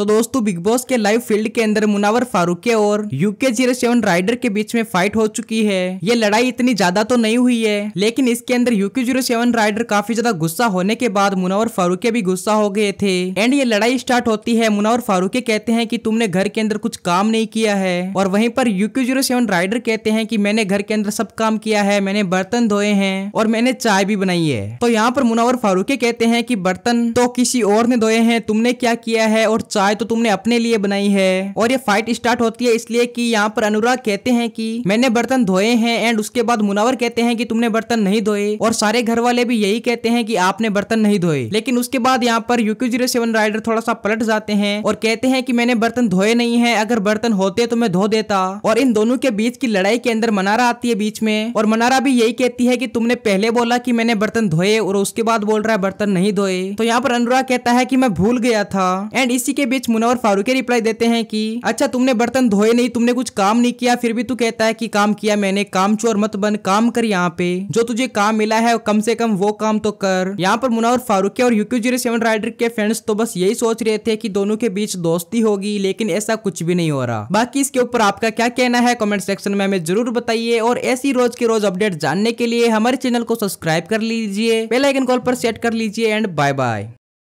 तो दोस्तों बिग बॉस के लाइव फील्ड के अंदर मुनावर फारूके और यूके जीरो सेवन राइडर के बीच में फाइट हो चुकी है ये लड़ाई इतनी ज्यादा तो नहीं हुई है लेकिन इसके अंदर यूके जीरो सेवन राइडर काफी ज्यादा गुस्सा होने के बाद मुनावर फारूके भी गुस्सा हो गए थे एंड ये लड़ाई स्टार्ट होती है मुनावर फारूके कहते हैं की तुमने घर के अंदर कुछ काम नहीं किया है और वहीं पर यूके जीरो सेवन राइडर कहते हैं की मैंने घर के अंदर सब काम किया है मैंने बर्तन धोए हैं और मैंने चाय भी बनाई है तो यहाँ पर मुनावर फारूके कहते हैं की बर्तन तो किसी और ने धोए हैं तुमने क्या किया है और चाय बनाए तो तुमने अपने लिए बनाई है और ये फाइट स्टार्ट होती है इसलिए कि यहाँ पर अनुराग कहते हैं कि मैंने बर्तन धोए हैं एंड उसके बाद मुनावर कहते हैं कि तुमने बर्तन नहीं धोए और सारे घर वाले भी यही कहते हैं कि आपने बर्तन नहीं धोए लेकिन उसके बाद यहाँ पर यूक्यू जीरो सेवन राइडर थोड़ा सा पलट जाते हैं और कहते हैं की मैंने बर्तन धोए नहीं है अगर बर्तन होते तो मैं धो देता और इन दोनों के बीच की लड़ाई के अंदर मनारा आती है बीच में और मनारा भी यही कहती है की तुमने पहले बोला की मैंने बर्तन धोए और उसके बाद बोल रहा है बर्तन नहीं धोए तो यहाँ पर अनुराग कहता है की मैं भूल गया था एंड इसी के बीच बीच मुनावर फारूक रिप्लाई देते हैं कि अच्छा तुमने बर्तन धोए नहीं तुमने कुछ काम नहीं किया फिर भी तू कहता है कि काम किया मैंने काम चोर मत बन काम कर यहाँ पे जो तुझे काम मिला है कम से कम वो काम तो कर यहाँ पर मुनावर फारूक और यूक्यू जीरो सेवन राइडर के फ्रेंड्स तो बस यही सोच रहे थे की दोनों के बीच दोस्ती होगी लेकिन ऐसा कुछ भी नहीं हो रहा बाकी इसके ऊपर आपका क्या कहना है कॉमेंट सेक्शन में हमें जरूर बताइए और ऐसी रोज के रोज अपडेट जानने के लिए हमारे चैनल को सब्सक्राइब कर लीजिए बेलाइकन कॉल पर सेट कर लीजिए एंड बाय बाय